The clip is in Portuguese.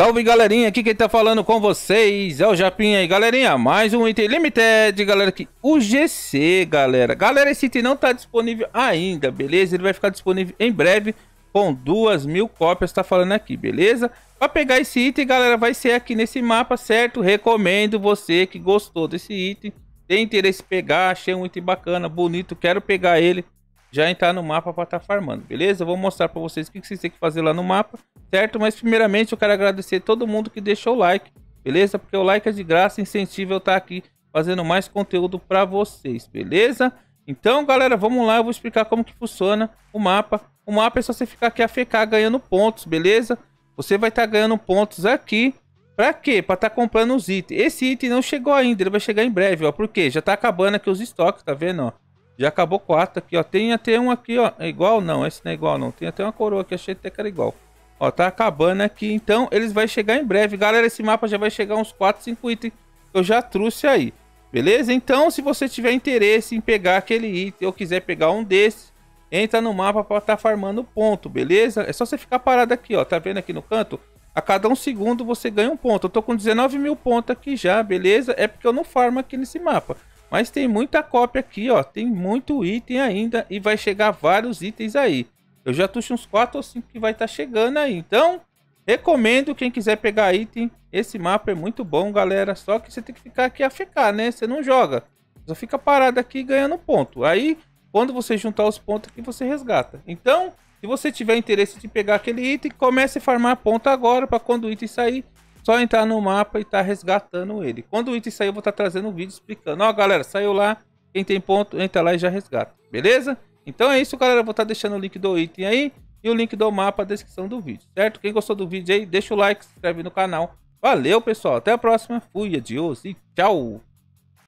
Salve galerinha, aqui quem tá falando com vocês é o Japinha aí, galerinha, mais um item limited, galera, Aqui. o GC, galera. Galera, esse item não tá disponível ainda, beleza? Ele vai ficar disponível em breve com duas mil cópias, tá falando aqui, beleza? Pra pegar esse item, galera, vai ser aqui nesse mapa, certo? Recomendo você que gostou desse item, tem interesse em pegar, achei um item bacana, bonito, quero pegar ele, já entrar no mapa para estar tá farmando, beleza? Eu vou mostrar para vocês o que, vocês têm que fazer lá no mapa, certo? Mas primeiramente eu quero agradecer todo mundo que deixou o like, beleza? Porque o like é de graça, incentiva eu estar tá aqui fazendo mais conteúdo para vocês, beleza? Então, galera, vamos lá, eu vou explicar como que funciona o mapa. O mapa é só você ficar aqui a ficar ganhando pontos, beleza? Você vai estar tá ganhando pontos aqui. Pra quê? Pra estar tá comprando os itens. Esse item não chegou ainda, ele vai chegar em breve, ó. Por quê? Já tá acabando aqui os estoques, tá vendo, ó? Já acabou quatro aqui, ó. Tem até um aqui, ó. É igual não, esse não é igual não. Tem até uma coroa aqui, achei até que era igual. Ó, tá acabando aqui. Então, eles vai chegar em breve. Galera, esse mapa já vai chegar uns 4, 5 itens que eu já trouxe aí. Beleza? Então, se você tiver interesse em pegar aquele item ou quiser pegar um desses, entra no mapa para estar tá farmando ponto, beleza? É só você ficar parado aqui, ó. Tá vendo aqui no canto? A cada um segundo você ganha um ponto. Eu tô com 19 mil pontos aqui já, beleza? É porque eu não farmo aqui nesse mapa. Mas tem muita cópia aqui, ó. Tem muito item ainda e vai chegar vários itens aí. Eu já tuxo uns 4 ou 5 que vai estar tá chegando aí. Então, recomendo quem quiser pegar item. Esse mapa é muito bom, galera. Só que você tem que ficar aqui a ficar, né? Você não joga. Só fica parado aqui ganhando ponto. Aí, quando você juntar os pontos aqui, você resgata. Então, se você tiver interesse de pegar aquele item, comece a farmar ponto agora para quando o item sair, só entrar no mapa e tá resgatando ele. Quando o item sair, eu vou estar tá trazendo um vídeo explicando. Ó, galera, saiu lá. Quem tem ponto, entra lá e já resgata. Beleza? Então é isso, galera. Eu vou estar tá deixando o link do item aí e o link do mapa na descrição do vídeo, certo? Quem gostou do vídeo aí, deixa o like, se inscreve no canal. Valeu, pessoal. Até a próxima. Fui, adiós e tchau.